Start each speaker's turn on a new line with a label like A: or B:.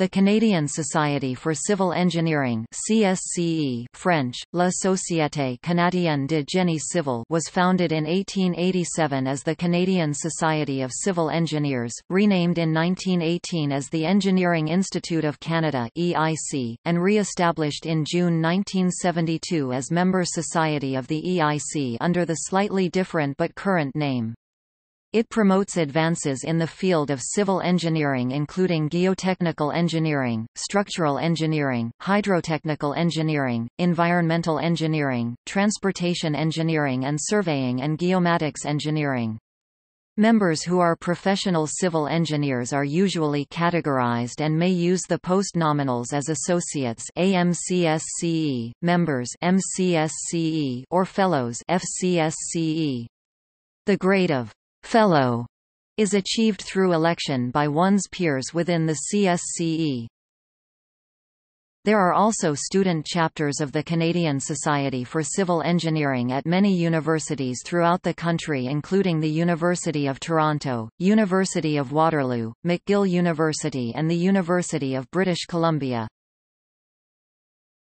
A: The Canadian Society for Civil Engineering CSCE French, La Société Canadienne de Génie Civil was founded in 1887 as the Canadian Society of Civil Engineers, renamed in 1918 as the Engineering Institute of Canada EIC, and re-established in June 1972 as member society of the EIC under the slightly different but current name. It promotes advances in the field of civil engineering including geotechnical engineering, structural engineering, hydrotechnical engineering, environmental engineering, transportation engineering and surveying and geomatics engineering. Members who are professional civil engineers are usually categorized and may use the postnominals as associates AMCSCE, members MCSCE or fellows FCSCE. The grade of fellow is achieved through election by one's peers within the CSCE. There are also student chapters of the Canadian Society for Civil Engineering at many universities throughout the country including the University of Toronto, University of Waterloo, McGill University and the University of British Columbia.